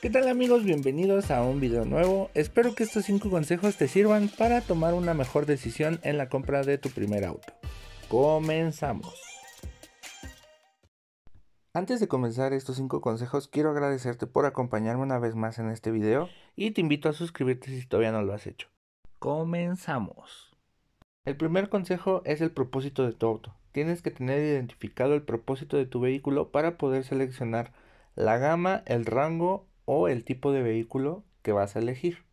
¿Qué tal amigos? Bienvenidos a un video nuevo. Espero que estos 5 consejos te sirvan para tomar una mejor decisión en la compra de tu primer auto. Comenzamos. Antes de comenzar estos 5 consejos, quiero agradecerte por acompañarme una vez más en este video y te invito a suscribirte si todavía no lo has hecho. Comenzamos. El primer consejo es el propósito de tu auto. Tienes que tener identificado el propósito de tu vehículo para poder seleccionar la gama, el rango o el tipo de vehículo que vas a elegir.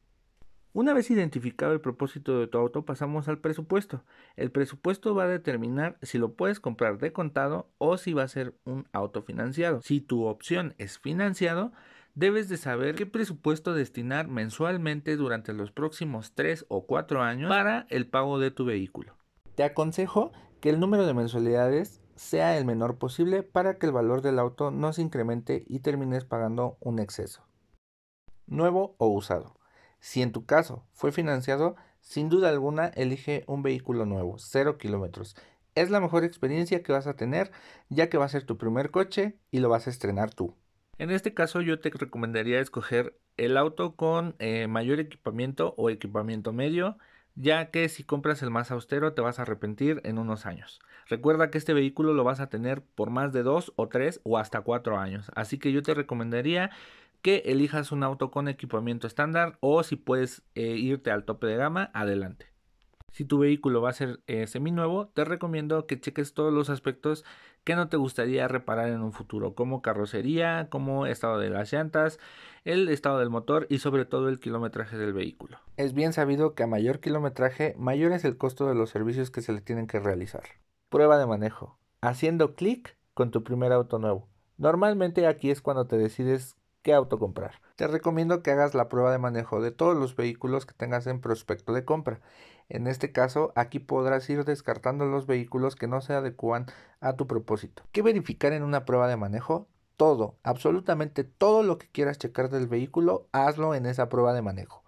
Una vez identificado el propósito de tu auto, pasamos al presupuesto. El presupuesto va a determinar si lo puedes comprar de contado o si va a ser un auto financiado. Si tu opción es financiado, debes de saber qué presupuesto destinar mensualmente durante los próximos 3 o 4 años para el pago de tu vehículo. Te aconsejo que el número de mensualidades sea el menor posible para que el valor del auto no se incremente y termines pagando un exceso. Nuevo o usado. Si en tu caso fue financiado, sin duda alguna elige un vehículo nuevo, 0 kilómetros. Es la mejor experiencia que vas a tener ya que va a ser tu primer coche y lo vas a estrenar tú. En este caso yo te recomendaría escoger el auto con eh, mayor equipamiento o equipamiento medio, ya que si compras el más austero te vas a arrepentir en unos años. Recuerda que este vehículo lo vas a tener por más de 2 o 3 o hasta 4 años, así que yo te recomendaría que elijas un auto con equipamiento estándar o si puedes eh, irte al tope de gama, adelante. Si tu vehículo va a ser eh, seminuevo, te recomiendo que cheques todos los aspectos que no te gustaría reparar en un futuro, como carrocería, como estado de las llantas, el estado del motor y sobre todo el kilometraje del vehículo. Es bien sabido que a mayor kilometraje, mayor es el costo de los servicios que se le tienen que realizar. Prueba de manejo. Haciendo clic con tu primer auto nuevo. Normalmente aquí es cuando te decides autocomprar Te recomiendo que hagas la prueba de manejo de todos los vehículos que tengas en prospecto de compra. En este caso, aquí podrás ir descartando los vehículos que no se adecúan a tu propósito. ¿Qué verificar en una prueba de manejo? Todo, absolutamente todo lo que quieras checar del vehículo, hazlo en esa prueba de manejo.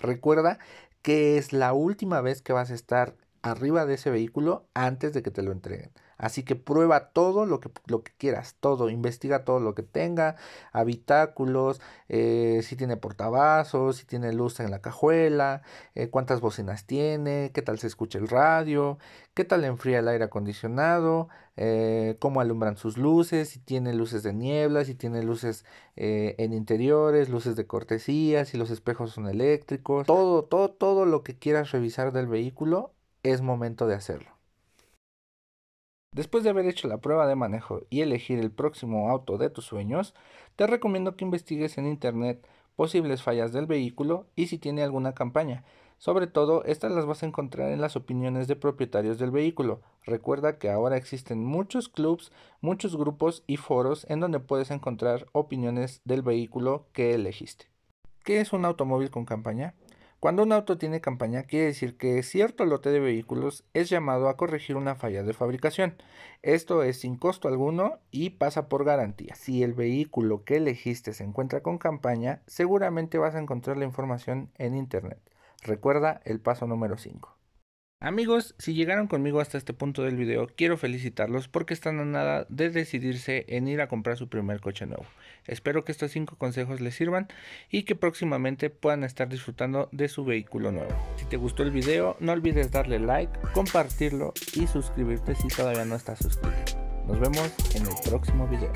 Recuerda que es la última vez que vas a estar arriba de ese vehículo antes de que te lo entreguen. Así que prueba todo lo que, lo que quieras, todo, investiga todo lo que tenga, habitáculos, eh, si tiene portavasos, si tiene luz en la cajuela, eh, cuántas bocinas tiene, qué tal se escucha el radio, qué tal enfría el aire acondicionado, eh, cómo alumbran sus luces, si tiene luces de niebla, si tiene luces en interiores, luces de cortesía, si los espejos son eléctricos, todo, todo, todo lo que quieras revisar del vehículo es momento de hacerlo. Después de haber hecho la prueba de manejo y elegir el próximo auto de tus sueños, te recomiendo que investigues en internet posibles fallas del vehículo y si tiene alguna campaña. Sobre todo, estas las vas a encontrar en las opiniones de propietarios del vehículo. Recuerda que ahora existen muchos clubs, muchos grupos y foros en donde puedes encontrar opiniones del vehículo que elegiste. ¿Qué es un automóvil con campaña? Cuando un auto tiene campaña, quiere decir que cierto lote de vehículos es llamado a corregir una falla de fabricación. Esto es sin costo alguno y pasa por garantía. Si el vehículo que elegiste se encuentra con campaña, seguramente vas a encontrar la información en Internet. Recuerda el paso número 5. Amigos, si llegaron conmigo hasta este punto del video, quiero felicitarlos porque están a nada de decidirse en ir a comprar su primer coche nuevo. Espero que estos 5 consejos les sirvan y que próximamente puedan estar disfrutando de su vehículo nuevo. Si te gustó el video, no olvides darle like, compartirlo y suscribirte si todavía no estás suscrito. Nos vemos en el próximo video.